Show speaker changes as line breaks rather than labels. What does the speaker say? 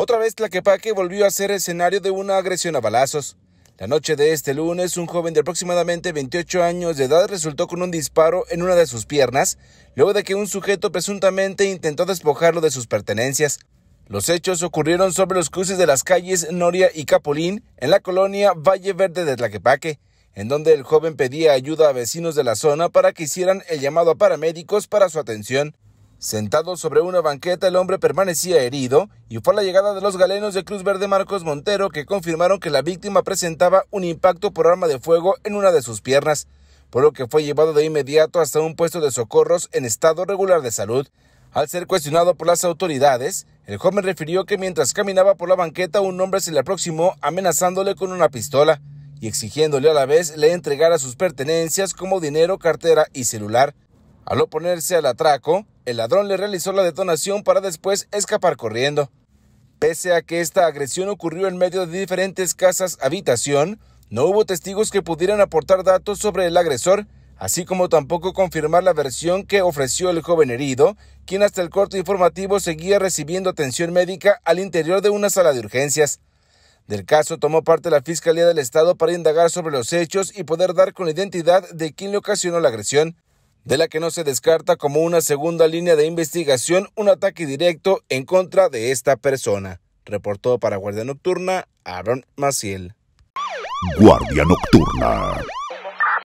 Otra vez Tlaquepaque volvió a ser escenario de una agresión a balazos. La noche de este lunes, un joven de aproximadamente 28 años de edad resultó con un disparo en una de sus piernas, luego de que un sujeto presuntamente intentó despojarlo de sus pertenencias. Los hechos ocurrieron sobre los cruces de las calles Noria y Capulín, en la colonia Valle Verde de Tlaquepaque, en donde el joven pedía ayuda a vecinos de la zona para que hicieran el llamado a paramédicos para su atención. Sentado sobre una banqueta, el hombre permanecía herido y fue a la llegada de los galenos de Cruz Verde Marcos Montero que confirmaron que la víctima presentaba un impacto por arma de fuego en una de sus piernas, por lo que fue llevado de inmediato hasta un puesto de socorros en estado regular de salud. Al ser cuestionado por las autoridades, el joven refirió que mientras caminaba por la banqueta un hombre se le aproximó amenazándole con una pistola y exigiéndole a la vez le entregara sus pertenencias como dinero, cartera y celular. Al oponerse al atraco, el ladrón le realizó la detonación para después escapar corriendo. Pese a que esta agresión ocurrió en medio de diferentes casas habitación, no hubo testigos que pudieran aportar datos sobre el agresor, así como tampoco confirmar la versión que ofreció el joven herido, quien hasta el corto informativo seguía recibiendo atención médica al interior de una sala de urgencias. Del caso tomó parte la Fiscalía del Estado para indagar sobre los hechos y poder dar con la identidad de quien le ocasionó la agresión de la que no se descarta como una segunda línea de investigación un ataque directo en contra de esta persona. Reportó para Guardia Nocturna Aaron Maciel. Guardia Nocturna.